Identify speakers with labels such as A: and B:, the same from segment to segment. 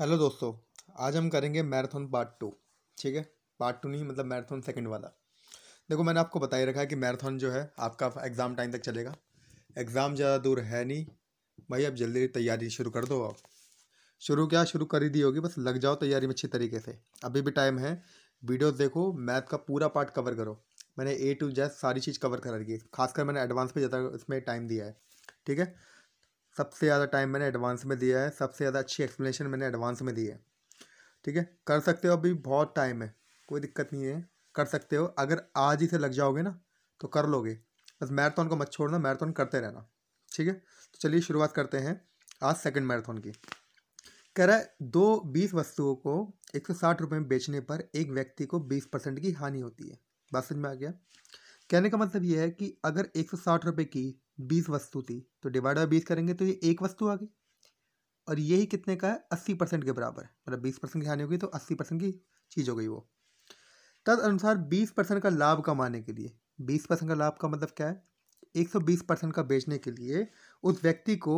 A: hello दोस्तों आज हम करेंगे मैराथन पार्ट टू ठीक है पार्ट टू नहीं मतलब मैराथन सेकंड वाला देखो मैंने आपको बताई रखा है कि मैराथन जो है आपका एग्ज़ाम टाइम तक चलेगा एग्ज़ाम ज़्यादा दूर है नहीं भाई आप जल्दी तैयारी शुरू कर दो आप शुरू क्या शुरू कर ही दी होगी बस लग जाओ तैयारी में अच्छी तरीके से अभी भी टाइम है वीडियो देखो मैथ का पूरा पार्ट कवर करो मैंने ए टू जैस सारी चीज़ कवर कर रखी है खासकर मैंने एडवांस पर ज़्यादा इसमें टाइम दिया है ठीक है सबसे ज़्यादा टाइम मैंने एडवांस में दिया है सबसे ज़्यादा अच्छी एक्सप्लेनेशन मैंने एडवांस में दी है ठीक है कर सकते हो अभी बहुत टाइम है कोई दिक्कत नहीं है कर सकते हो अगर आज ही से लग जाओगे ना तो कर लोगे बस मैराथन को मत छोड़ना मैराथन करते रहना ठीक है तो चलिए शुरुआत करते हैं आज सेकंड मैराथन की कह रहा है दो बीस वस्तुओं को एक सौ साठ रुपये में बेचने पर एक व्यक्ति को बीस परसेंट की हानि होती है बात समझ में आ गया कहने का मतलब यह है कि अगर एक सौ साठ रुपये की बीस वस्तु थी तो डिवाइड बाई बीस करेंगे तो ये एक वस्तु आ गई और यही कितने का है अस्सी परसेंट के बराबर मतलब बीस परसेंट की हानि होगी तो अस्सी परसेंट की चीज़ हो गई वो तद अनुसार बीस परसेंट का लाभ कमाने के लिए बीस परसेंट का लाभ का मतलब क्या है एक सौ बीस परसेंट का बेचने के लिए उस व्यक्ति को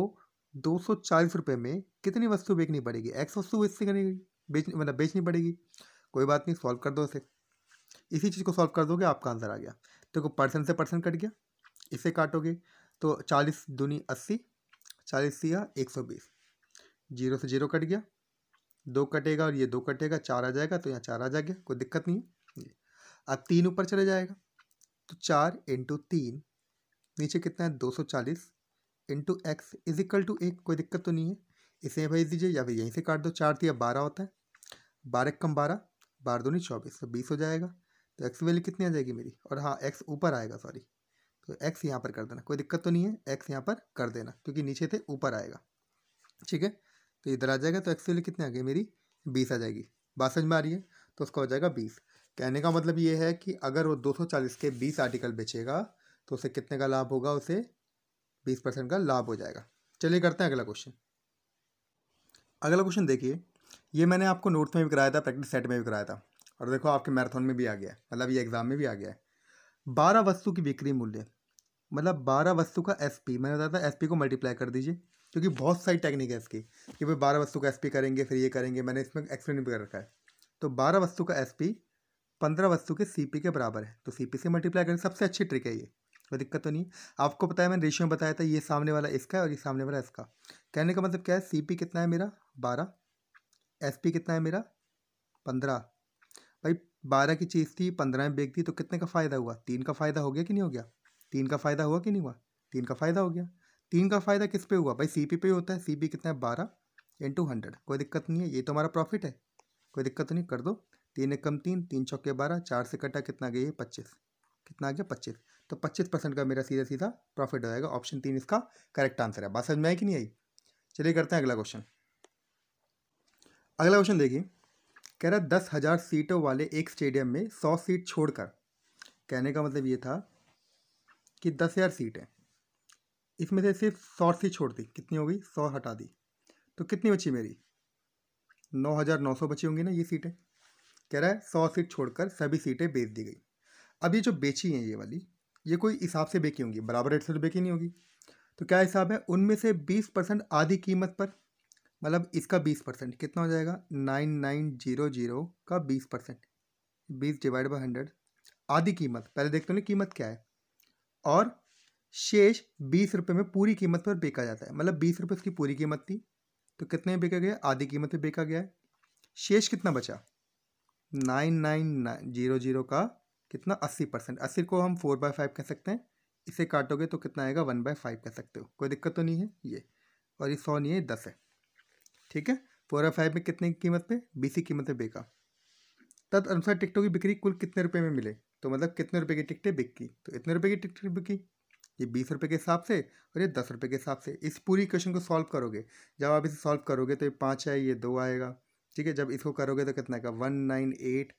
A: दो सौ चालीस रुपये में कितनी वस्तु बेचनी पड़ेगी एक्स वस्तु इससे करेगी बेचनी मतलब बेचनी पड़ेगी कोई बात नहीं सॉल्व कर दो इसे इसी चीज़ को सॉल्व कर दोगे आपका आंसर आ गया देखो तो परसेंट से परसेंट कट गया इसे काटोगे तो चालीस दूनी अस्सी चालीस सिया एक सौ बीस जीरो से जीरो कट गया दो कटेगा और ये दो कटेगा चार आ जाएगा तो यहाँ चार आ जाएगा कोई दिक्कत नहीं है अब तीन ऊपर चले जाएगा तो चार इंटू तीन नीचे कितना है दो सौ चालीस into x is equal to एक कोई दिक्कत तो नहीं है इसे भेज दीजिए या फिर यहीं से काट दो चार तो या बारह होता है बारह कम बारह बारह नहीं चौबीस तो बीस हो जाएगा तो एक्स वैल्यू कितनी आ जाएगी मेरी और हाँ एक्स ऊपर आएगा सॉरी तो एक्स यहाँ पर कर देना कोई दिक्कत तो नहीं है एक्स यहाँ पर कर देना क्योंकि नीचे थे ऊपर आएगा ठीक है तो इधर आ जाएगा तो एक्स वैल्यू कितने आ गई मेरी बीस आ जाएगी बात समझ में आ रही है तो उसका हो जाएगा बीस कहने का मतलब ये है कि अगर वो दो सौ चालीस के बीस आर्टिकल बेचेगा तो उसे कितने का लाभ होगा उसे बीस परसेंट का लाभ हो जाएगा चलिए करते हैं अगला क्वेश्चन अगला क्वेश्चन देखिए ये मैंने आपको नोट्स में भी कराया था प्रैक्टिस सेट में भी कराया था और देखो आपके मैराथन में भी आ गया मतलब ये एग्ज़ाम में भी आ गया है बारह वस्तु की बिक्री मूल्य मतलब बारह वस्तु का एस पी मैंने बताया था एस पी को मल्टीप्लाई कर दीजिए क्योंकि बहुत सारी टेक्निक है इसकी कि भाई बारह वस्तु का एस पी करेंगे फिर ये करेंगे मैंने इसमें एक्सप्लेन भी कर रखा है तो बारह वस्तु का एस पी पंद्रह वस्तु के सी पी के बराबर है तो सी पी से मल्टीप्लाई करेंगे सबसे अच्छी ट्रिक है ये कोई दिक्कत तो नहीं आपको पता है मैंने रेशियो में बताया था ये सामने वाला इसका है और ये सामने वाला इसका कहने का मतलब क्या है सी पी कितना है मेरा बारह एस पी कितना है मेरा पंद्रह भाई बारह की चीज़ थी पंद्रह में बेच दी तो कितने का फ़ायदा हुआ तीन का फ़ायदा हो गया कि नहीं हो गया तीन का फ़ायदा हुआ कि नहीं हुआ तीन का फ़ायदा हो गया तीन का फ़ायदा किस पे हुआ भाई सी पी पे होता है सी पी कितना है बारह इंटू हंड्रेड कोई दिक्कत नहीं है ये तो हमारा प्रॉफिट है कोई दिक्कत नहीं कर दो तीन एक कम तीन तीन चौके बारह चार से कटा कितना गई है पच्चीस कितना आ गया पच्चीस तो पच्चीस परसेंट का मेरा सीधा सीधा प्रॉफिट हो जाएगा ऑप्शन तीन इसका करेक्ट आंसर है बात समझ में आई कि नहीं आई चलिए करते हैं अगला क्वेश्चन अगला क्वेश्चन देखिए कह रहा दस हज़ार सीटों वाले एक स्टेडियम में सौ सीट छोड़कर कहने का मतलब ये था कि दस हज़ार सीट हैं इसमें से सिर्फ सौ सीट छोड़ दी कितनी होगी सौ हटा दी तो कितनी बची मेरी नौ हज़ार नौ सौ बची होंगी ना ये सीटें कह रहा है सौ सीट छोड़कर सभी सीटें बेच दी गई अब ये जो बेची हैं ये वाली ये कोई हिसाब से बेची होंगी बराबर रेट से तो बेची नहीं होगी तो क्या हिसाब है उनमें से बीस परसेंट आधी कीमत पर मतलब इसका बीस परसेंट कितना हो जाएगा नाइन नाइन जीरो जीरो का बीस परसेंट बीस डिवाइड बाई हंड्रेड आधी कीमत पहले देखते हो ना कीमत क्या है और शेष बीस रुपये में पूरी कीमत पर बेचा जाता है मतलब बीस रुपये उसकी पूरी कीमत थी तो कितने में बेचा गया आधी कीमत पर बेचा गया है शेष कितना बचा nine nine nine zero zero का कितना अस्सी परसेंट अस्सी को हम फोर बाय फाइव कह सकते हैं इसे काटोगे तो कितना आएगा वन बाय फाइव कह सकते हो कोई दिक्कत तो नहीं है ये और ये सौ नहीं है दस है ठीक है फोर बाय फाइव में कितने कीमत पे बीस कीमत पे बेका तद अनुसार टिकटों की बिक्री कुल कितने रुपये में मिले तो मतलब कितने रुपए की टिकटें बिकी तो इतने रुपए की टिकट बिकी ये बीस रुपये के हिसाब से और ये दस रुपये के हिसाब से इस पूरी क्वेश्चन को सॉल्व करोगे जब आप इसे सॉल्व करोगे तो ये पाँच आए ये दो आएगा ठीक है जब इसको करोगे तो कितना आएगा one nine eight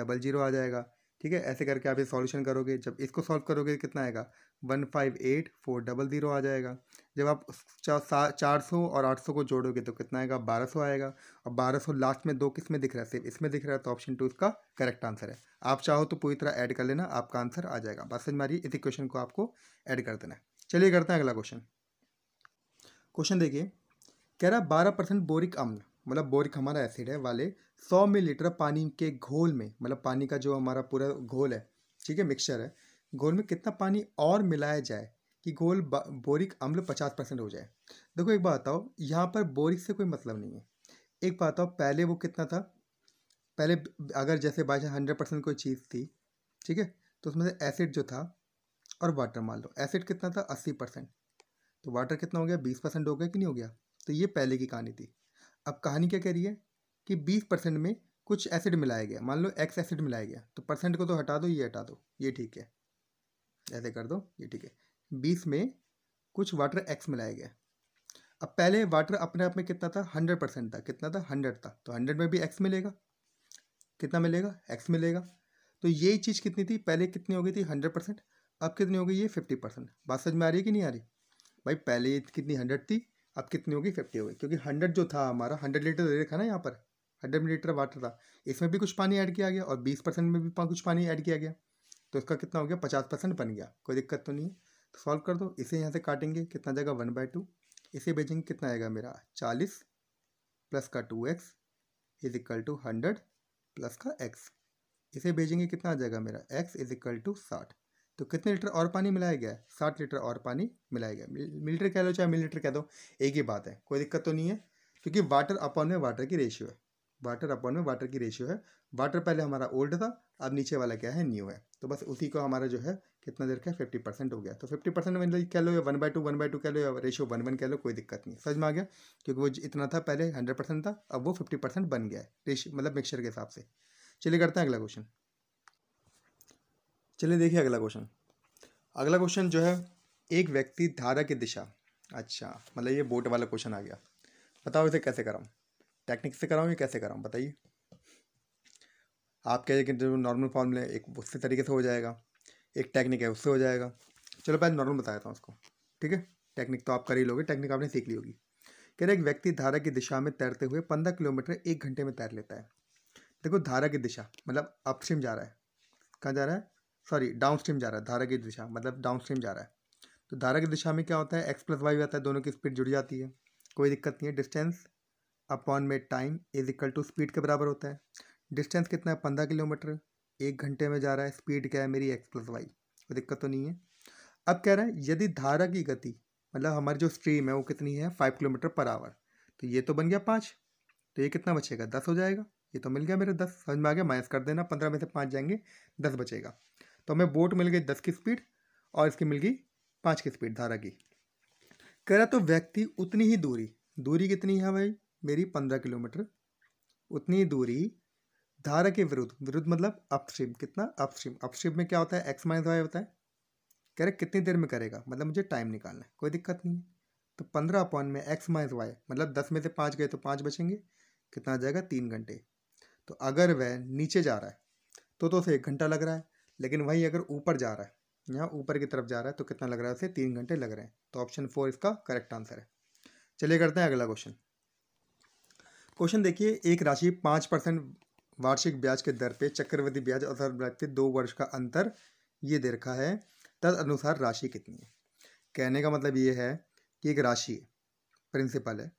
A: double zero आ जाएगा ठीक है ऐसे करके आप ये सॉल्यूशन करोगे जब इसको सॉल्व करोगे तो कितना आएगा one five eight four double zero आ जाएगा जब आप चार सौ और आठ सौ को जोड़ोगे तो कितना आएगा बारह सौ आएगा और बारह सौ लास्ट में दो किस में दिख रहा है सिर्फ इसमें दिख रहा है तो ऑप्शन टू इसका करेक्ट आंसर है आप चाहो तो पूरी तरह ऐड कर लेना आपका आंसर आ जाएगा बस समझ मारिए इस क्वेश्चन को आपको ऐड कर देना है चलिए करते हैं अगला क्वेश्चन क्वेश्चन देखिए कह रहा है बारह परसेंट बोरिक अम्ल मतलब बोरिक हमारा एसिड है वाले सौ मिलीलीटर पानी के घोल में मतलब पानी का जो हमारा पूरा घोल है ठीक है मिक्सचर है घोल में कितना पानी और मिलाया जाए कि घोल बोरिक अम्ल पचास परसेंट हो जाए देखो एक बात बताओ यहाँ पर बोरिक से कोई मतलब नहीं है एक बात बताओ पहले वो कितना था पहले अगर जैसे बाई चांस हंड्रेड परसेंट कोई चीज़ थी ठीक है तो उसमें से एसिड जो था और वाटर मान लो एसिड कितना था अस्सी परसेंट तो वाटर कितना हो गया बीस परसेंट हो गया कि नहीं हो गया तो ये पहले की कहानी थी अब कहानी क्या कह रही है कि बीस परसेंट में कुछ एसिड मिलाया गया मान लो एक्स एसिड मिलाया गया तो परसेंट को तो हटा दो ये हटा दो ये ठीक है ऐसे कर दो ये ठीक है बीस में कुछ वाटर एक्स मिलाया गया अब पहले वाटर अपने आप में कितना था हंड्रेड परसेंट था कितना था हंड्रेड था तो हंड्रेड में भी एक्स मिलेगा कितना मिलेगा एक्स मिलेगा तो ये चीज़ कितनी थी पहले कितनी हो गई थी हंड्रेड परसेंट अब कितनी हो गई ये फिफ्टी परसेंट बात समझ में आ रही है कि नहीं आ रही भाई पहले कितनी हंड्रेड थी अब कितनी होगी फिफ्टी होगी क्योंकि हंड्रेड जो था हमारा हंड्रेड लीटर दे रखा ना यहाँ पर हंड्रेड लीटर वाटर था इसमें भी कुछ पानी ऐड किया गया और बीस परसेंट में भी कुछ पानी ऐड किया गया तो इसका कितना हो गया पचास परसेंट बन गया कोई दिक्कत तो नहीं है तो सॉल्व कर दो इसे यहाँ से काटेंगे कितना जाएगा वन बाई टू इसे भेजेंगे कितना आएगा मेरा चालीस प्लस का two x is equal to hundred plus का एक्स इसे भेजेंगे कितना आ जाएगा मेरा एक्स इज इक्वल टू साठ तो कितने लीटर और पानी मिलाया गया साठ लीटर और पानी मिलाया गया मिलीटर कह लो चाहे मिलीलीटर कह दो एक ही बात है कोई दिक्कत तो नहीं है क्योंकि वाटर अपॉन में वाटर की रेशियो है वाटर अपॉन में वाटर की रेशियो है वाटर पहले हमारा ओल्ड था अब नीचे वाला क्या है न्यू है तो बस उसी को हमारा जो है कितना देर का फिफ्टी परसेंट हो गया तो फिफ्टी परसेंट मतलब कह लो या one by two one by two कह लो या रेशियो वन वन कह लो कोई दिक्कत नहीं समझ में आ गया क्योंकि वो इतना था पहले हंड्रेड परसेंट था अब वो फिफ्टी परसेंट बन गया है रेशियो मतलब मिक्सचर के हिसाब से चलिए करते हैं अगला क्वेश्चन चलिए देखिए अगला क्वेश्चन अगला क्वेश्चन जो है एक व्यक्ति धारा की दिशा अच्छा मतलब ये बोट वाला क्वेश्चन आ गया बताओ इसे कैसे कराऊँ टेक्निक से कराऊँ या कैसे कराऊँ बताइए आप कहिए कि जो नॉर्मल फॉर्मूले एक उससे तरीके से हो जाएगा एक टेक्निक है उससे हो जाएगा चलो पहले नॉर्मल बता देता हूँ उसको ठीक है टेक्निक तो आप कर ही लोगे टेक्निक आपने सीख ली होगी कह रहे एक व्यक्ति धारा की दिशा में तैरते हुए पंद्रह किलोमीटर एक घंटे में तैर लेता है देखो धारा की दिशा मतलब अपस्ट्रीम जा रहा है कहाँ जा रहा है सॉरी डाउन स्ट्रीम जा रहा है धारा की दिशा मतलब डाउन स्ट्रीम जा रहा है तो धारा की दिशा में क्या होता है एक्स प्लस वाई आता है दोनों की स्पीड जुड़ जाती है कोई दिक्कत नहीं है डिस्टेंस अपॉन में time is equal to speed के बराबर होता है डिस्टेंस कितना है पंद्रह किलोमीटर एक घंटे में जा रहा है स्पीड क्या है मेरी एक्स प्लस वाई कोई दिक्कत तो नहीं है अब कह रहा है यदि धारा की गति मतलब हमारी जो स्ट्रीम है वो कितनी है फाइव किलोमीटर पर आवर तो ये तो बन गया पाँच तो ये कितना बचेगा दस हो जाएगा ये तो मिल गया मेरे दस समझ में आ गया माइनस कर देना पंद्रह में से पाँच जाएंगे दस बचेगा तो हमें बोट मिल गई दस की स्पीड और इसकी मिल गई पाँच की स्पीड धारा की कह रहा तो व्यक्ति उतनी ही दूरी दूरी कितनी है भाई मेरी पंद्रह किलोमीटर उतनी दूरी धारा के विरुद्ध विरुद्ध मतलब अपस्ट्रीम कितना अपस्ट्रीम अपस्ट्रीम में क्या होता है एक्स माइनस वाई होता है कह रहे कितनी देर में करेगा मतलब मुझे टाइम निकालना है कोई दिक्कत नहीं है तो पंद्रह अपॉइंट में एक्स माइनस वाई मतलब दस में से पाँच गए तो पाँच बचेंगे कितना आ जाएगा तीन घंटे तो अगर वह नीचे जा रहा है तो, तो उसे एक घंटा लग रहा है लेकिन वहीं अगर ऊपर जा रहा है यहाँ ऊपर की तरफ जा रहा है तो कितना लग रहा है उसे तीन घंटे लग रहे हैं तो ऑप्शन फोर इसका करेक्ट आंसर है चलिए करते हैं अगला क्वेश्चन क्वेश्चन देखिए एक राशि पाँच परसेंट वार्षिक ब्याज के दर पे चक्रवृद्धि ब्याज और पे दो वर्ष का अंतर ये दे रखा है तद अनुसार राशि कितनी है कहने का मतलब ये है कि एक राशि प्रिंसिपल है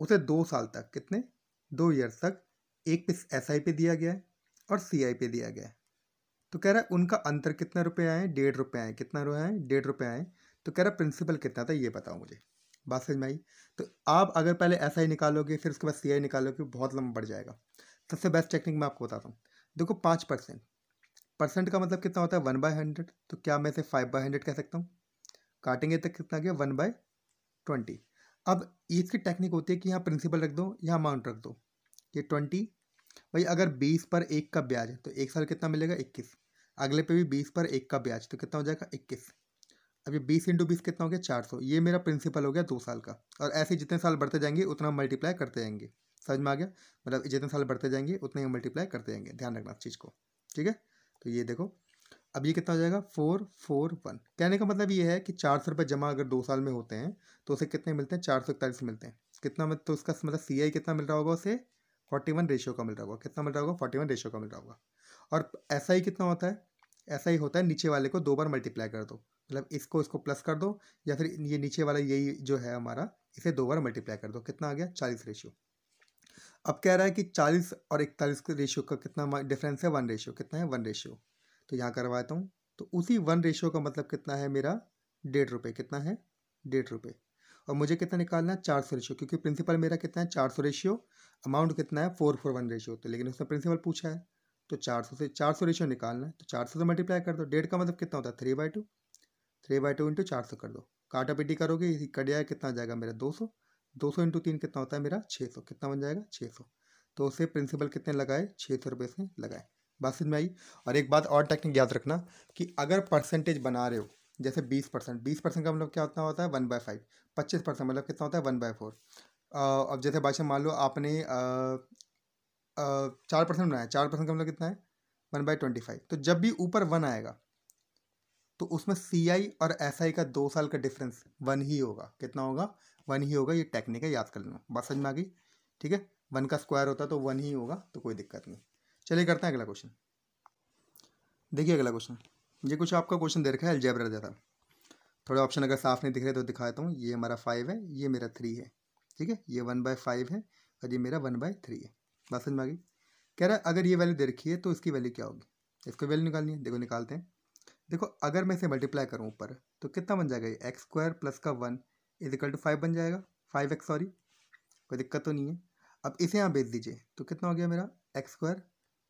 A: उसे दो साल तक कितने दो ईयर्स तक एक पे एस आई पे दिया गया है और सी आई पे दिया गया है तो कह रहा है उनका अंतर कितने रुपये आए डेढ़ रुपए आए कितना रुपए आए डेढ़ रुपये आए तो कह रहा है प्रिंसिपल कितना था ये बताओ मुझे बात समझ में आई तो आप अगर पहले एस आई निकालोगे फिर उसके बाद सी आई निकालोगे बहुत लंबा बढ़ जाएगा सबसे बेस्ट टेक्निक मैं आपको बताता हूँ देखो पाँच परसेंट परसेंट का मतलब कितना होता है वन बाई हंड्रेड तो क्या मैं इसे फाइव बाई हंड्रेड कह सकता हूँ काटेंगे तक कितना गया वन बाई ट्वेंटी अब इसकी टेक्निक होती है कि यहाँ प्रिंसिपल रख दो यहाँ अमाउंट रख दो ये ट्वेंटी भाई अगर बीस पर एक का ब्याज है तो एक साल कितना मिलेगा इक्कीस अगले पे भी बीस पर एक का ब्याज तो कितना हो जाएगा इक्कीस अब ये बीस इंटू बीस कितना हो गया चार सौ ये मेरा प्रिंसिपल हो गया दो साल का और ऐसे जितने साल बढ़ते जाएंगे उतना मल्टीप्लाई करते जाएंगे समझ में आ गया मतलब जितने साल बढ़ते जाएंगे उतने ही मल्टीप्लाई करते जाएंगे ध्यान रखना इस चीज़ को ठीक है तो ये देखो अब ये कितना हो जाएगा फोर फोर वन कहने का मतलब ये है कि चार सौ रुपये जमा अगर दो साल में होते हैं तो उसे कितने मिलते हैं चार सौ इकतालीस मिलते हैं कितना मतलब तो उसका मतलब सी आई कितना मिल रहा होगा उसे फोर्टी वन रेशियो का मिल रहा होगा कितना मिल रहा होगा फोर्टी वन रेशियो का मिल रहा होगा और ऐसा ही कितना होता है ऐसा ही होता है नीचे वाले को दो बार मल्टीप्लाई कर दो मतलब इसको इसको प्लस कर दो या फिर ये नीचे वाला यही जो है हमारा इसे दो बार मल्टीप्लाई कर दो कितना आ गया चालीस रेशियो अब कह रहा है कि चालीस और इकतालीस के रेशियो का कितना डिफरेंस है वन रेशियो कितना है वन रेशियो तो यहाँ करवाता हूँ तो उसी वन रेशियो का मतलब कितना है मेरा डेढ़ रुपये कितना है डेढ़ रुपये और मुझे कितना निकालना है चार सौ रेशियो क्योंकि प्रिंसिपल मेरा कितना है चार सौ रेशियो अमाउंट कितना है फोर फोर वन रेशियो तो लेकिन उसने प्रिंसिपल पूछा है तो 400 से 400 रेशियो निकालना है तो 400 से मल्टीप्लाई कर दो डेढ़ का मतलब कितना होता है three by two three by two into चार सौ कर दो काटा पिटी करोगे इसी कट जाएगा कितना जाएगा मेरा दो सौ दो सौ इंटू तीन कितना होता है मेरा छः सौ कितना बन जाएगा छः सौ तो उसे प्रिंसिपल कितने लगाए छः सौ रुपये से लगाए बात समझ में आई और एक बात और टेक्निक याद रखना कि अगर परसेंटेज बना रहे हो जैसे बीस परसेंट बीस परसेंट का मतलब क्या होता होता है वन बाय फाइव पच्चीस परसेंट मतलब कितना होता है वन बाय फोर अब जैसे बादशाह मान लो आपने चार परसेंट बनाया चार परसेंट का मतलब कितना है वन बाई ट्वेंटी फाइव तो जब भी ऊपर वन आएगा तो उसमें सी आई और एस आई का दो साल का डिफरेंस वन ही होगा कितना होगा वन ही होगा ये टेक्निक है याद कर लेना बात समझ में आ गई ठीक है वन का स्क्वायर होता तो वन ही होगा तो कोई दिक्कत नहीं चलिए करते हैं अगला क्वेश्चन देखिए अगला क्वेश्चन ये कुछ आपका क्वेश्चन दे रखा है एल्जेब्रा जैसा थोड़ा ऑप्शन अगर साफ नहीं दिख रहे तो दिखा देता हूँ ये हमारा फाइव है ये मेरा थ्री है ठीक है ये वन बाय फाइव है और ये मेरा वन बाय थ्री है बात समझ में आ गई कह रहा है अगर ये वैल्यू दे रखी है तो इसकी वैल्यू क्या होगी इसको वैल्यू निकालनी है देखो निकालते हैं देखो अगर मैं इसे मल्टीप्लाई करूँ ऊपर तो कितना बन जाएगा ये एक्स स्क्वायर प्लस का one is equal to five बन जाएगा फाइव एक्स सॉरी कोई दिक्कत तो नहीं है अब इसे यहाँ बेच दीजिए तो कितना हो गया मेरा एक्स स्क्वायर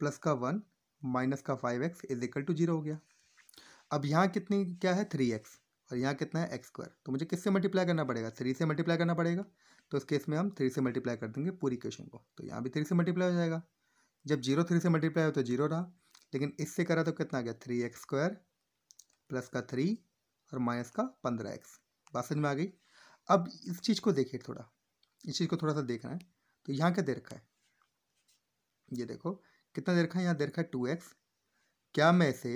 A: प्लस का वन माइनस का five x is equal to zero हो गया अब यहाँ कितनी क्या है थ्री एक्स और यहाँ कितना है एक्स स्क्वायर तो मुझे किससे मल्टीप्लाई करना पड़ेगा थ्री से मल्टीप्लाई करना पड़ेगा तो इस केस में हम थ्री से मल्टीप्लाई कर देंगे पूरी क्वेश्चन को तो यहाँ भी थ्री से मल्टीप्लाई हो जाएगा जब जीरो थ्री से मल्टीप्लाई हो तो जीरो रहा लेकिन इससे करा तो कितना आ गया थ्री एक्स स्क्वायर प्लस का थ्री और माइनस का पंद्रह एक्स बात समझ में आ गई अब इस चीज़ को देखिए थोड़ा इस चीज़ को थोड़ा सा देखना है तो यहाँ क्या दे रखा है ये देखो कितना दे रखा है यहाँ दे रखा है टू एक्स क्या मैं इसे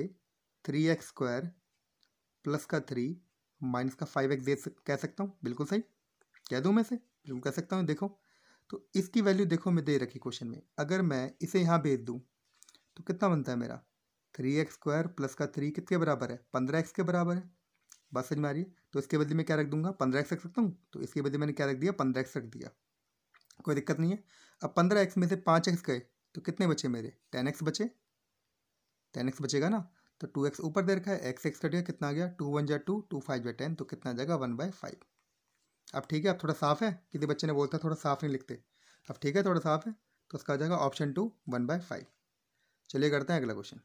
A: थ्री एक्स स्क्वायर प्लस का थ्री माइनस का फाइव एक्स दे कह सकता हूँ बिल्कुल सही कह दूँ मैं इसे जूम कर सकता हूँ देखो तो इसकी वैल्यू देखो मैं दे रखी क्वेश्चन में अगर मैं इसे यहाँ भेज दूँ तो कितना बनता है मेरा थ्री एक्स स्क्वायर प्लस का थ्री कितने बराबर है पंद्रह एक्स के बराबर है बात समझ में आ रही है तो इसके बदले में क्या रख दूंगा पंद्रह एक्स रख सकता हूँ तो इसके बदले मैंने क्या रख दिया पंद्रह एक्स रख दिया कोई दिक्कत नहीं है अब पंद्रह एक्स में से पाँच एक्स गए तो कितने बचे मेरे टेन एक्स बचे टेन एक्स बचेगा ना तो टू एक्स ऊपर दे रखा है एक्स एक्स कट गया कितना आ गया टू वन जै two two five by ten तो कितना आ जाएगा वन बाई फाइव अब ठीक है अब थोड़ा साफ है किसी बच्चे ने बोलता है थोड़ा साफ नहीं लिखते अब ठीक है थोड़ा साफ है तो उसका आ जाएगा option two one by five चलिए करते हैं अगला क्वेश्चन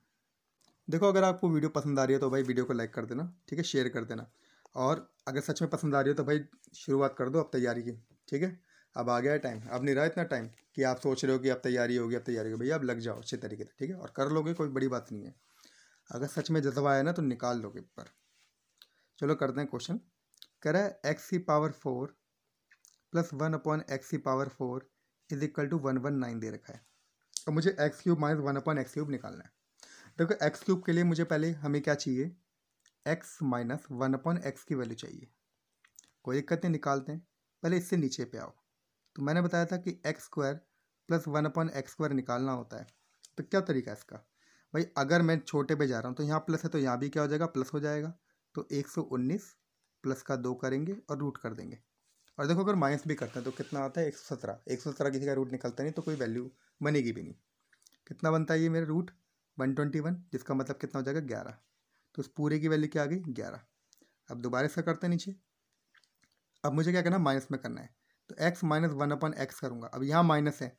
A: देखो अगर आपको वीडियो पसंद आ रही है तो भाई वीडियो को लाइक कर देना ठीक है शेयर कर देना और अगर सच में पसंद आ रही हो तो भाई शुरुआत कर दो अब तैयारी की ठीक है अब आ गया है टाइम अब नहीं रहा इतना टाइम कि आप सोच रहे हो कि अब तैयारी होगी अब तैयारी होगी भैया अब लग जाओ अच्छे तरीके से ठीक है और कर लोगे कोई बड़ी बात नहीं है अगर सच में जज्बा आया ना तो निकाल लोगे पर चलो करते हैं क्वेश्चन कह रहा है एक्स की power four plus one upon x की power four is equal to one one nine दे रखा है तो मुझे x cube minus one upon x cube निकालना है देखो एक्स क्यूब के लिए मुझे पहले हमें क्या चाहिए x minus one upon x की वैल्यू चाहिए कोई दिक्कत नहीं निकालते हैं पहले इससे नीचे पे आओ तो मैंने बताया था कि x square plus one upon x square निकालना होता है तो क्या तरीका है इसका भाई अगर मैं छोटे पे जा रहा हूँ तो यहाँ प्लस है तो यहाँ भी क्या हो जाएगा प्लस हो जाएगा तो एक सौ उन्नीस प्लस का दो करेंगे और रूट कर देंगे और देखो अगर माइनस भी करते हैं तो कितना आता है एक सौ सत्रह एक सौ सत्रह किसी का रूट निकलता नहीं तो कोई वैल्यू बनेगी भी नहीं कितना बनता है ये मेरा रूट वन ट्वेंटी वन जिसका मतलब कितना हो जाएगा ग्यारह तो उस पूरे की वैल्यू क्या आ गई ग्यारह अब दोबारा इसका करते हैं नीचे अब मुझे क्या करना है माइनस में करना है तो x minus one upon x करूँगा अब यहाँ माइनस है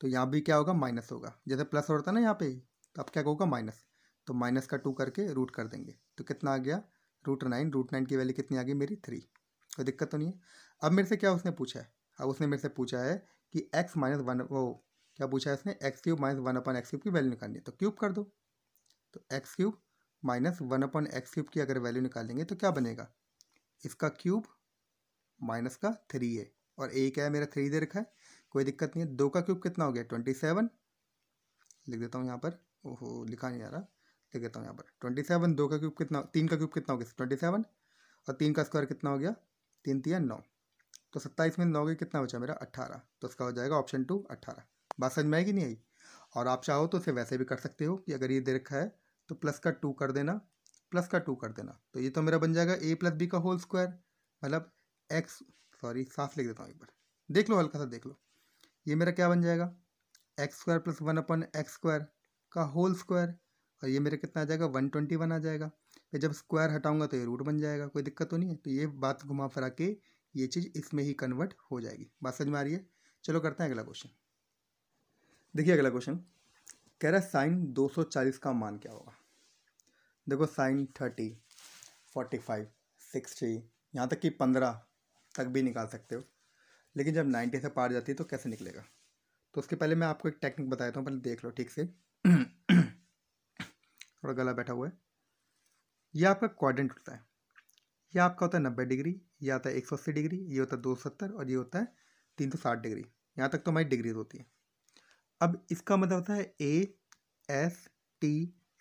A: तो यहाँ भी क्या होगा माइनस होगा जैसे प्लस होता है ना यहाँ पे तो अब क्या होगा माइनस तो माइनस का टू करके रूट कर देंगे तो कितना आ गया रूट नाइन रूट नाइन की वैल्यू कितनी आ गई मेरी थ्री कोई दिक्कत तो नहीं है अब मेरे से क्या उसने पूछा है अब उसने मेरे से पूछा है कि एक्स माइनस वन वो क्या पूछा है उसने x cube minus one upon x cube की वैल्यू निकालनी है तो क्यूब कर दो तो x cube minus one upon x cube की अगर वैल्यू निकालेंगे तो क्या बनेगा इसका क्यूब माइनस का थ्री है और ए क्या है मेरा थ्री दे रखा है कोई दिक्कत नहीं है दो का क्यूब कितना हो गया ट्वेंटी सेवन लिख देता हूँ यहाँ पर ओहो लिखा नहीं आ रहा लिख तो देता हूँ यहाँ पर ट्वेंटी सेवन दो का क्यूब कितना तीन का क्यूब कितना हो गया ट्वेंटी सेवन और तीन का स्क्वायर कितना हो गया तीन तीन नौ तो सत्ताईस में नौ के कितना बचा मेरा अट्ठारह तो उसका हो जाएगा ऑप्शन टू अट्ठारह बात समझ में आएगी नहीं आई और आप चाहो तो उसे वैसे भी कर सकते हो कि अगर ये दे रखा है तो प्लस का टू कर देना प्लस का टू कर देना तो ये तो मेरा बन जाएगा ए प्लस बी का होल स्क्वायर मतलब एक्स सॉरी साफ लिख देता हूँ एक बार देख लो हल्का सा देख लो ये मेरा क्या बन जाएगा x square plus one upon x square का होल स्क्वायर और ये मेरा कितना आ जाएगा वन ट्वेंटी वन आ जाएगा मैं जब स्क्वायर हटाऊंगा तो ये रूट बन जाएगा कोई दिक्कत तो नहीं है तो ये बात घुमा फिरा के ये चीज़ इसमें ही कन्वर्ट हो जाएगी बात समझ में आ रही है चलो करते हैं अगला क्वेश्चन देखिए अगला क्वेश्चन कह रहा है साइन दो सौ चालीस का मान क्या होगा देखो sine thirty forty five sixty यहाँ तक कि पंद्रह तक भी निकाल सकते हो लेकिन जब नाइन्टी से पार जाती है तो कैसे निकलेगा तो उसके पहले मैं आपको एक टेक्निक बताता हूँ पहले देख लो ठीक से पर गला बैठा हुआ है यह आपका क्वाड्रेंट होता है यह आपका होता है नब्बे डिग्री यह आता है एक डिग्री ये होता है दो और ये होता है तीन डिग्री यहाँ तक तो हमारी डिग्रीज होती है अब इसका मतलब होता है ए एस टी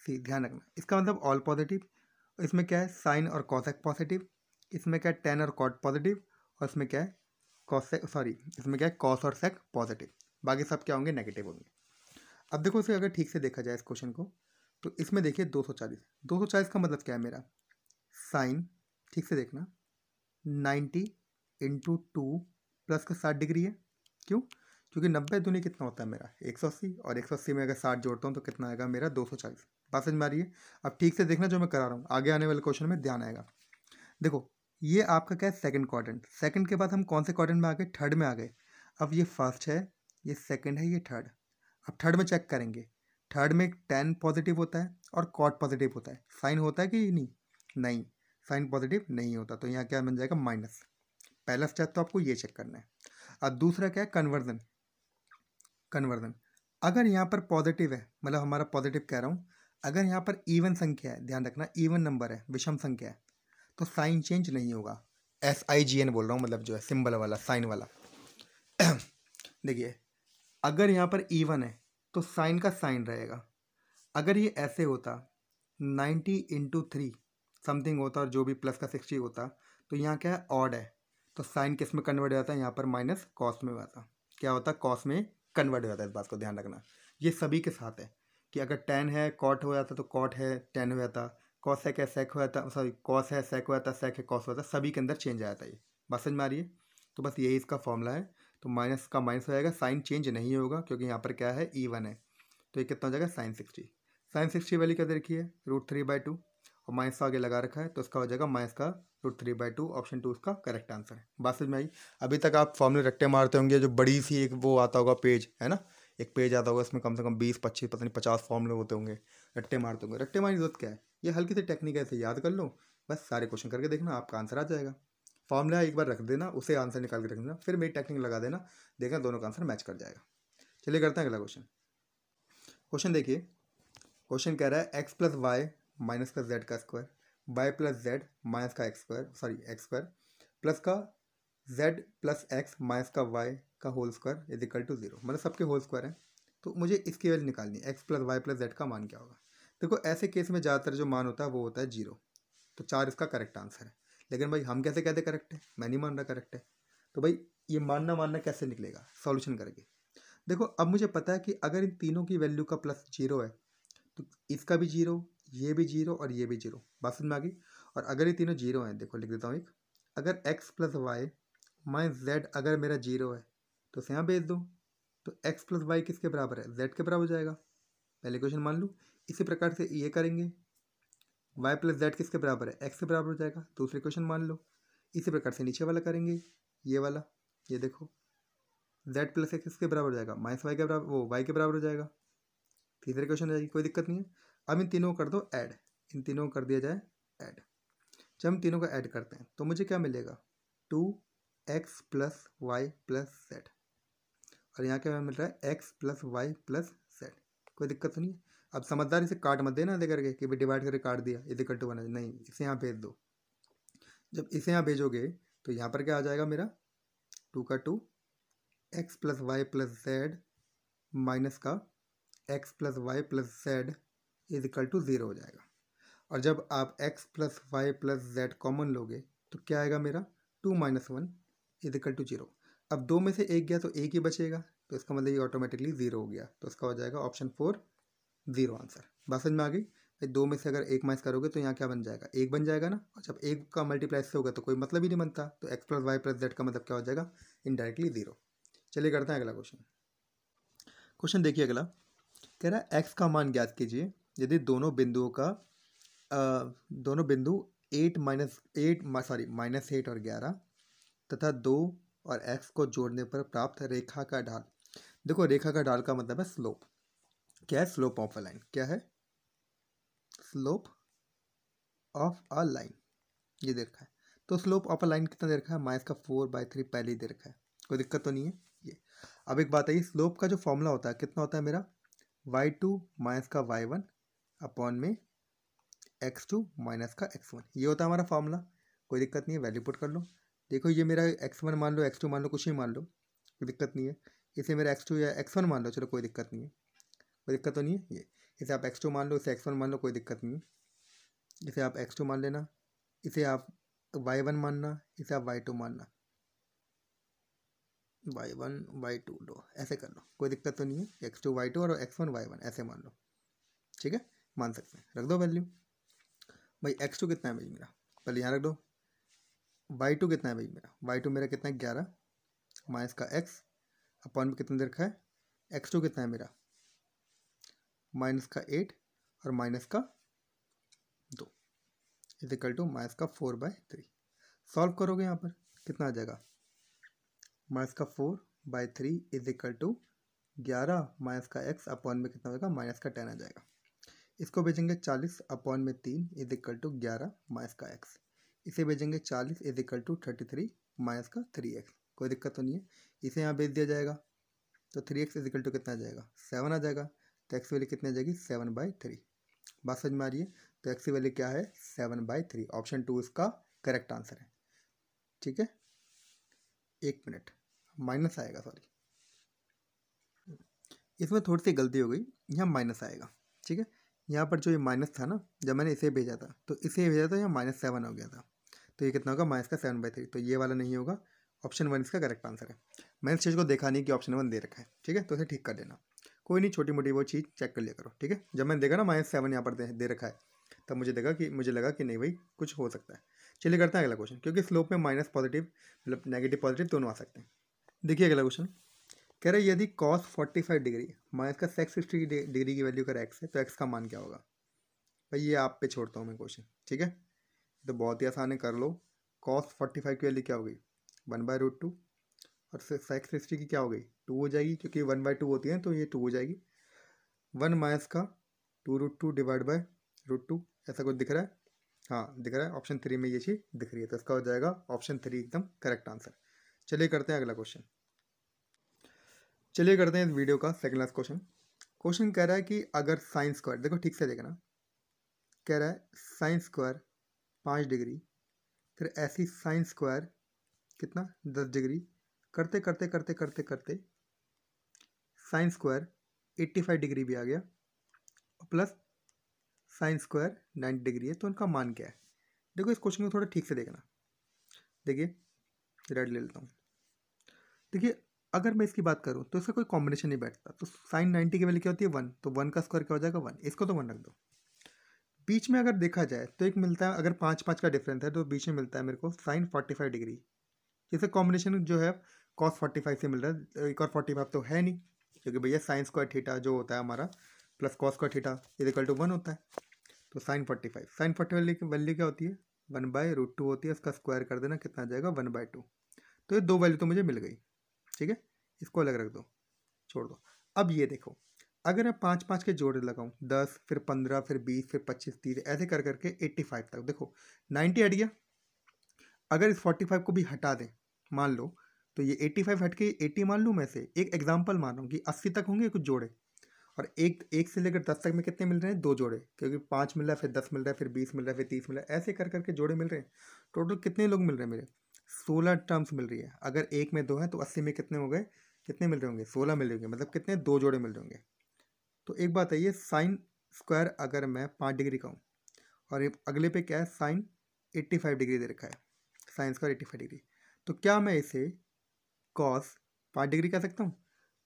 A: सी ध्यान रखना इसका मतलब ऑल पॉजिटिव इसमें क्या है साइन और कॉसेक पॉजिटिव इसमें क्या है टेन और कॉट पॉजिटिव और इसमें क्या है कॉसे सॉरी इसमें क्या है कॉस और सेक पॉजिटिव बाकी सब क्या होंगे नेगेटिव होंगे अब देखो इसे अगर ठीक से देखा जाए इस क्वेश्चन को तो इसमें देखिए दो सौ चालीस दो सौ चालीस का मतलब क्या है मेरा साइन ठीक से देखना नाइन्टी इंटू टू प्लस का 60 डिग्री है क्यों क्योंकि नब्बे दूनी कितना होता है मेरा एक सौ अस्सी और एक सौ अस्सी में अगर साठ जोड़ता हूँ तो कितना आएगा मेरा दो सौ चालीस बात समझ में आ रही है अब ठीक से देखना जो मैं करा रहा हूँ आगे आने वाले क्वेश्चन में ध्यान आएगा देखो ये आपका क्या है सेकेंड क्वाड्रेंट सेकंड के बाद हम कौन से क्वाड्रेंट में आ गए थर्ड में आ गए अब ये फर्स्ट है ये सेकेंड है ये थर्ड अब थर्ड में चेक करेंगे थर्ड में टेन पॉजिटिव होता है और कॉट पॉजिटिव होता है साइन होता है कि नहीं नहीं साइन पॉजिटिव नहीं होता तो यहाँ क्या बन जाएगा माइनस पहला स्टेप तो आपको ये चेक करना है अब दूसरा क्या है कन्वर्जन कन्वर्जन अगर यहाँ पर पॉजिटिव है मतलब हमारा पॉजिटिव कह रहा हूँ अगर यहाँ पर इवन संख्या है ध्यान रखना इवन नंबर है विषम संख्या है तो साइन चेंज नहीं होगा एस आई जी एन बोल रहा हूँ मतलब जो है सिंबल वाला साइन वाला देखिए अगर यहाँ पर इवन है तो साइन का साइन रहेगा अगर ये ऐसे होता नाइन्टी इंटू थ्री समथिंग होता और जो भी प्लस का सिक्सटी होता तो यहाँ क्या है ऑड है तो साइन किस में कन्वर्ट हो जाता है यहाँ पर माइनस कॉस में जाता क्या होता है कॉस में कन्वर्ट हो जाता है इस बात को ध्यान रखना ये सभी के साथ है कि अगर टेन है कॉट हो जाता तो कॉट है टेन हो जाता कॉस है क्या सेक हो जाता सॉरी कॉस है सेक हो जाता सेक है कॉस हो जाता सभी के अंदर चेंज आ जाता है ये बात समझ में आ रही है तो बस यही इसका फॉर्मूला है तो माइनस का माइनस हो जाएगा साइन चेंज नहीं होगा क्योंकि यहाँ पर क्या है ई e वन है तो ये कितना हो जाएगा sine sixty sine sixty value क्या देखिए रूट थ्री बाई टू और माइनस का आगे लगा रखा है तो उसका हो जाएगा माइनस का root three by two option two उसका करेक्ट आंसर है बात समझ में आई अभी तक आप फॉर्मूले रट्टे मारते होंगे जो बड़ी सी एक वो आता होगा पेज है ना एक पेज आता होगा इसमें कम से कम बीस पच्चीस पता नहीं पचास फॉर्मूले होते होंगे रट्टे मारते होंगे रट्टे मारने की जरूरत क्या है ये हल्की सी टेक्निक है इसे याद कर लो बस सारे क्वेश्चन करके देखना आपका आंसर आ जाएगा फॉर्मूला एक बार रख देना उसे आंसर निकाल के रख देना फिर मेरी टेक्निक लगा देना देखना दोनों का आंसर मैच कर जाएगा चलिए करते हैं अगला क्वेश्चन क्वेश्चन देखिए क्वेश्चन कह रहा है एक्स प्लस वाई माइनस का जेड का square y plus z minus का x square sorry x square plus का जेड प्लस एक्स माइनस का वाई का whole square is equal to zero मतलब सबके होल स्क्वायर है तो मुझे इसकी वैल्यू निकालनी है x plus y plus z का मान क्या होगा देखो ऐसे केस में ज़्यादातर जो मान होता है वो होता है जीरो तो चार इसका करेक्ट आंसर है लेकिन भाई हम कैसे कहते करेक्ट है मैं नहीं मान रहा करेक्ट है तो भाई ये मानना मानना कैसे निकलेगा सॉल्यूशन करके देखो अब मुझे पता है कि अगर इन तीनों की वैल्यू का प्लस जीरो है तो इसका भी जीरो ये भी जीरो और ये भी जीरो बात समझ में आ गई और अगर ये तीनों जीरो हैं देखो लिख देता हूँ एक अगर x plus y minus z अगर मेरा जीरो है तो यहाँ भेज दो तो एक्स प्लस वाई किसके बराबर है जेड के बराबर हो जाएगा पहले क्वेश्चन मान लूँ इसी प्रकार से ये करेंगे वाई प्लस जेड किसके बराबर है एक्स के बराबर हो जाएगा दूसरे क्वेश्चन मान लो इसी प्रकार से नीचे वाला करेंगे ये वाला ये देखो जेड प्लस एक्स किसके बराबर हो जाएगा माइनस वाई के बराबर वो वाई के बराबर हो जाएगा तीसरे क्वेश्चन हो जाएगी कोई दिक्कत नहीं है अब इन तीनों को कर दो ऐड इन तीनों को कर दिया जाए ऐड जब हम तीनों को ऐड करते हैं तो मुझे क्या मिलेगा two x plus y plus z और यहाँ क्या मिल रहा है x plus y plus z कोई दिक्कत तो नहीं है अब समझदारी से काट मत देना दे करके कि भाई डिवाइड करके काट दिया इज इक्वल टू वन नहीं इसे यहाँ भेज दो जब इसे यहाँ भेजोगे तो यहाँ पर क्या आ जाएगा मेरा टू का two x plus y plus z minus का x plus y plus z is equal to zero हो जाएगा और जब आप x plus y plus z common लोगे तो क्या आएगा मेरा two minus one is equal to zero अब दो में से एक गया तो एक ही बचेगा तो इसका मतलब ये ऑटोमेटिकली ज़ीरो हो गया तो इसका हो जाएगा ऑप्शन फोर ज़ीरो आंसर बात समझ में आ गई भाई दो में से अगर एक माइनस करोगे तो यहाँ क्या बन जाएगा एक बन जाएगा ना और जब एक का मल्टीप्लाई से होगा तो कोई मतलब ही नहीं बनता तो x plus y plus z का मतलब क्या हो जाएगा इनडायरेक्टली ज़ीरो चलिए करते हैं अगला क्वेश्चन क्वेश्चन देखिए अगला कह रहा है एक्स का मान ज्ञात कीजिए यदि दोनों बिंदुओं का आ, दोनों बिंदु eight minus eight sorry minus eight और ग्यारह तथा दो और एक्स को जोड़ने पर प्राप्त रेखा का ढाल देखो रेखा का ढाल का मतलब है स्लोप क्या है स्लोप ऑफ अ लाइन क्या है स्लोप ऑफ अ लाइन ये दे रखा है तो स्लोप ऑफ अ लाइन कितना दे रखा है माइनस का फोर बाई थ्री पहले ही दे रखा है कोई दिक्कत तो नहीं है ये अब एक बात आइए स्लोप का जो फॉर्मूला होता है कितना होता है मेरा वाई टू माइनस का वाई वन अपॉन में एक्स टू माइनस का एक्स वन ये होता है हमारा फॉर्मूला कोई दिक्कत नहीं है वैल्यू पुट कर लो देखो ये मेरा एक्स वन मान लो एक्स टू मान लो कुछ ही मान लो कोई दिक्कत नहीं है इसे मेरा एक्स टू या एक्स वन मान लो चलो कोई दिक्कत नहीं है कोई दिक्कत तो नहीं है ये इसे आप एक्स टू मान लो इसे एक्स वन मान लो कोई दिक्कत नहीं इसे आप एक्स टू मान लेना इसे आप वाई वन मानना इसे आप वाई टू मानना वाई वन वाई टू लो ऐसे कर लो कोई दिक्कत तो नहीं है एक्स टू वाई टू और एक्स वन वाई वन ऐसे मान लो ठीक है मान सकते हैं रख दो वैल्यू भाई एक्स टू कितना है भाई मेरा पहले यहाँ रख दो वाई टू कितना है भाई मेरा वाई टू मेरा कितना है ग्यारह माइनस का एक्स अपॉन में कितना देर रखा है एक्स टू कितना है मेरा माइनस का एट और माइनस का दो इज इक्वल टू माइनस का फोर बाय थ्री सॉल्व करोगे यहाँ पर कितना आ जाएगा माइनस का four by three is equal to ग्यारह माइनस का एक्स अपॉन में कितना होगा माइनस का टेन आ जाएगा इसको भेजेंगे चालीस अपॉन में तीन इज इक्वल टू ग्यारह माइनस का एक्स इसे भेजेंगे चालीस is equal to thirty three minus का थ्री एक्स कोई दिक्कत तो नहीं है इसे यहाँ भेज दिया जाएगा तो three x is equal to कितना आ जाएगा सेवन आ जाएगा तो एक्स वैल्यू कितनी आ जाएगी सेवन बाई थ्री बात समझ में आ रही है तो एक्स की वैल्यू क्या है seven by three option two इसका करेक्ट आंसर है ठीक है एक मिनट माइनस आएगा सॉरी इसमें थोड़ी सी गलती हो गई यहाँ माइनस आएगा ठीक है यहाँ पर जो ये माइनस था ना जब मैंने इसे भेजा था तो इसे भेजा था यहाँ माइनस सेवन हो गया था तो ये कितना होगा माइनस का सेवन बाई थ्री तो ये वाला नहीं होगा ऑप्शन वन इसका करेक्ट आंसर है मैंने इस चीज़ को देखा नहीं कि ऑप्शन वन दे रखा है ठीक है तो इसे ठीक कर देना कोई नहीं छोटी मोटी वो चीज़ चेक कर लिया करो ठीक है जब मैंने देखा ना माइनस सेवन यहाँ पर दे, दे रखा है तब मुझे देखा कि मुझे लगा कि नहीं भाई कुछ हो सकता है चलिए करते हैं अगला क्वेश्चन क्योंकि स्लोप में माइनस पॉजिटिव मतलब नेगेटिव पॉजिटिव दोनों आ सकते हैं देखिए अगला क्वेश्चन कह रहे यदि cos forty five degree minus का सेक्स सिक्सटी डिग्री की वैल्यू अगर एक्स है तो एक्स का मान क्या होगा भाई ये आप पे छोड़ता हूँ मैं क्वेश्चन ठीक है तो बहुत ही आसान है कर लो कॉस फोर्टी फाइव की वैल्यू क्या होगी वन बाय रूट टू और सेक्स हिस्ट्री की क्या हो गई टू हो जाएगी क्योंकि वन बाई टू होती है तो ये टू हो जाएगी वन माइनस का two root two divide by root two ऐसा कुछ दिख रहा है हाँ दिख रहा है ऑप्शन थ्री में ये चीज़ दिख रही है तो इसका हो जाएगा ऑप्शन थ्री एकदम करेक्ट आंसर चलिए करते हैं अगला क्वेश्चन चलिए करते हैं इस वीडियो का सेकेंड लास्ट क्वेश्चन क्वेश्चन कह रहा है कि अगर साइंस स्क्वायर देखो ठीक से देखना कह रहा है साइंस स्क्वायर पाँच डिग्री फिर ऐसी साइंस स्क्वायर कितना दस डिग्री करते करते करते करते करते sine square eighty five degree भी आ गया plus sine square ninety degree है तो उनका मान क्या है देखो इस क्वेश्चन को थोड़ा ठीक से देखना देखिए रेड ले लेता हूँ देखिए अगर मैं इसकी बात करूँ तो इसका कोई कॉम्बिनेशन नहीं बैठता तो साइन नाइन्टी की वैल्यू क्या होती है वन तो वन का स्क्वायर क्या हो जाएगा वन इसको तो वन रख दो बीच में अगर देखा जाए तो एक मिलता है अगर पाँच पाँच का डिफरेंस है तो बीच में मिलता है मेरे को साइन फोर्टी फाइव डिग्री इसका कॉम्बिनेशन जो है कॉस फोर्टी फाइव से मिल रहा है एक और फोर्टी फाइव तो है नहीं क्योंकि भैया साइन स्क्वायर थीटा जो होता है हमारा plus cos square theta is equal to one होता है तो sine forty five sine forty five की वैल्यू क्या होती है वन बाई रूट टू होती है उसका स्क्वायर कर देना कितना आ जाएगा वन बाय टू तो ये दो वैल्यू तो मुझे मिल गई ठीक है इसको अलग रख दो छोड़ दो अब ये देखो अगर मैं पाँच पाँच के जोड़े लगाऊँ दस फिर पंद्रह फिर बीस फिर पच्चीस तीस ऐसे कर करके एट्टी फाइव तक देखो नाइन्टी हट गया अगर इस फोर्टी फाइव को भी हटा दें मान लो तो ये एट्टी फाइव हट के एट्टी मान लूँ मैं से एक एग्जाम्पल मान लूँ कि अस्सी तक होंगे कुछ जोड़े और एक एक से लेकर दस तक में कितने मिल रहे हैं दो जोड़े क्योंकि पाँच मिल रहा है फिर दस मिल रहा है फिर बीस मिल रहा है फिर तीस मिल रहा है ऐसे कर करके जोड़े मिल रहे हैं टोटल कितने लोग मिल रहे हैं मेरे सोलह टर्म्स मिल रही है अगर एक में दो हैं तो अस्सी में कितने हो गए कितने मिल रहे होंगे सोलह मिल रहे मतलब कितने दो जोड़े मिल रहे होंगे तो एक बात आइए साइन स्क्वायर अगर मैं पाँच डिग्री का हूँ और अगले पे क्या है साइन एट्टी फाइव डिग्री दे रखा है sine square eighty five degree तो क्या मैं इसे कॉस पाँच डिग्री कह सकता हूँ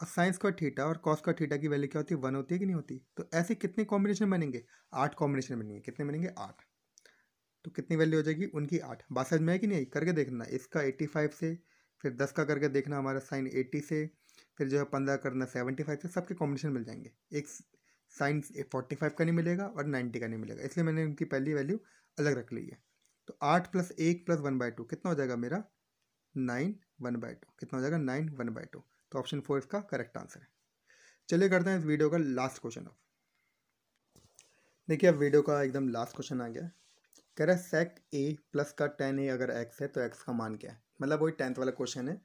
A: और साइंस का थीटा और कॉस का थीटा की वैल्यू क्या होती है वन होती है कि नहीं होती तो ऐसे कितने कॉम्बिनेशन बनेंगे आठ कॉम्बिनेशन बनेंगे कितने बनेंगे आठ तो कितनी वैल्यू हो जाएगी उनकी आठ बात समझ में है कि नहीं करके देखना इसका एट्टी फाइव से फिर दस का करके देखना हमारा साइन एट्टी से फिर जो है पंद्रह करना सेवेंटी फाइव से सबके कॉम्बिनेशन मिल जाएंगे एक साइन फोर्टी फाइव का नहीं मिलेगा और नाइन्टी का नहीं मिलेगा इसलिए मैंने उनकी पहली वैल्यू अलग रख ली है तो आठ प्लस एक प्लस वन बाई टू कितना हो जाएगा मेरा नाइन वन बाई टू कितना हो जाएगा नाइन वन बाई टू तो ऑप्शन फोर इसका करेक्ट आंसर है चलिए करते हैं इस वीडियो का लास्ट क्वेश्चन अब देखिए अब वीडियो का एकदम लास्ट क्वेश्चन आ गया कह रहा है सेक ए प्लस का टेन ए अगर एक्स है तो एक्स का मान क्या है मतलब वही टेंथ वाला क्वेश्चन है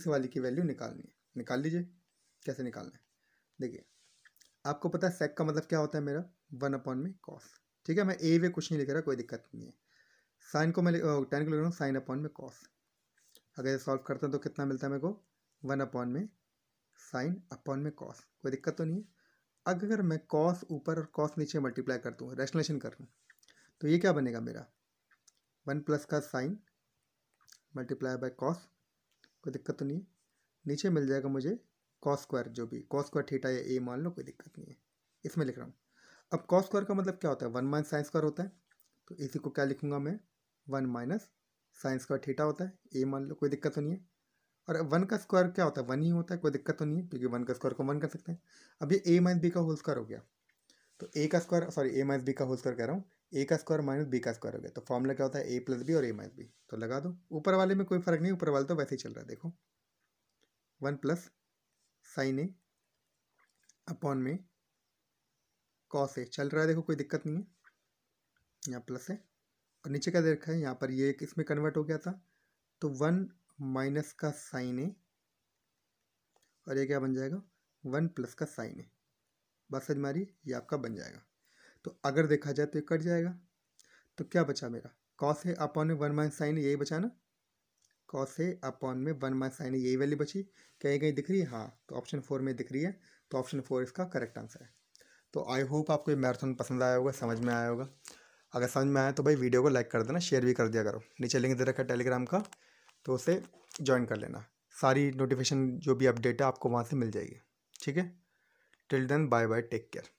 A: इस वाली की वैल्यू निकालनी है निकाल लीजिए कैसे निकालना है देखिए आपको पता है सेक का मतलब क्या होता है मेरा वन अपॉन में कॉस ठीक है मैं ए वे कुछ नहीं लिख रहा कोई दिक्कत नहीं है साइन को मैं टेन को लिख रहा हूँ साइन अपॉन में कॉस अगर ये सॉल्व करते हैं तो कितना मिलता है मेरे को वन अपॉन में साइन अपॉन में कॉस कोई दिक्कत तो नहीं है अगर मैं कॉस ऊपर और कॉस नीचे मल्टीप्लाई कर दूँ रेशनलेशन कर लूँ तो ये क्या बनेगा मेरा वन प्लस का साइन मल्टीप्लाई बाय कॉस कोई दिक्कत तो नहीं है नीचे मिल जाएगा मुझे कॉस स्क्वायर जो भी कॉस स्क्वायर थीटा या ए मान लो कोई दिक्कत नहीं है इसमें लिख रहा हूँ अब कॉस स्क्वायर का मतलब क्या होता है वन माइनस साइन स्क्वायर होता है तो इसी को क्या लिखूँगा मैं one minus sine square theta होता है ए मान लो कोई दिक्कत तो नहीं है और वन का स्क्वायर क्या होता है वन ही होता है कोई दिक्कत तो नहीं है क्योंकि वन का स्क्वायर को वन कर सकते हैं अब ये ए माइनस बी का होल स्क्वायर हो गया तो ए का square sorry A minus B का होल स्क्वायर कह रहा हूँ ए का स्क्वायर माइनस बी का स्क्वायर हो गया तो फॉर्मूला क्या होता है ए प्लस बी और ए माइनस बी तो लगा दो ऊपर वाले में कोई फर्क नहीं ऊपर वाला तो वैसे ही चल रहा है देखो one plus sine A upon में कॉस ए चल रहा है देखो कोई दिक्कत नहीं है यहाँ प्लस है और नीचे का देखा है यहाँ पर ये किस में कन्वर्ट हो गया था तो वन माइनस का साइन ए और ये क्या बन जाएगा वन प्लस का साइन ए बस समझ मारी ये आपका बन जाएगा तो अगर देखा जाए तो ये कट जाएगा तो क्या बचा मेरा कॉस है अपॉन में वन माइनस साइन यही बचा ना कॉस है अपॉन में वन माइनस साइन यही वैल्यू बची कहीं कहीं दिख रही है हाँ तो ऑप्शन फोर में दिख रही है तो ऑप्शन फोर इसका करेक्ट आंसर है तो आई होप आपको ये मैराथन पसंद आया होगा समझ में आया होगा अगर समझ में आए तो भाई वीडियो को लाइक कर देना शेयर भी कर दिया करो नीचे लिंक दे रखा है टेलीग्राम का तो उसे ज्वाइन कर लेना सारी नोटिफिकेशन जो भी अपडेट है आपको वहाँ से मिल जाएगी ठीक है till then bye bye take care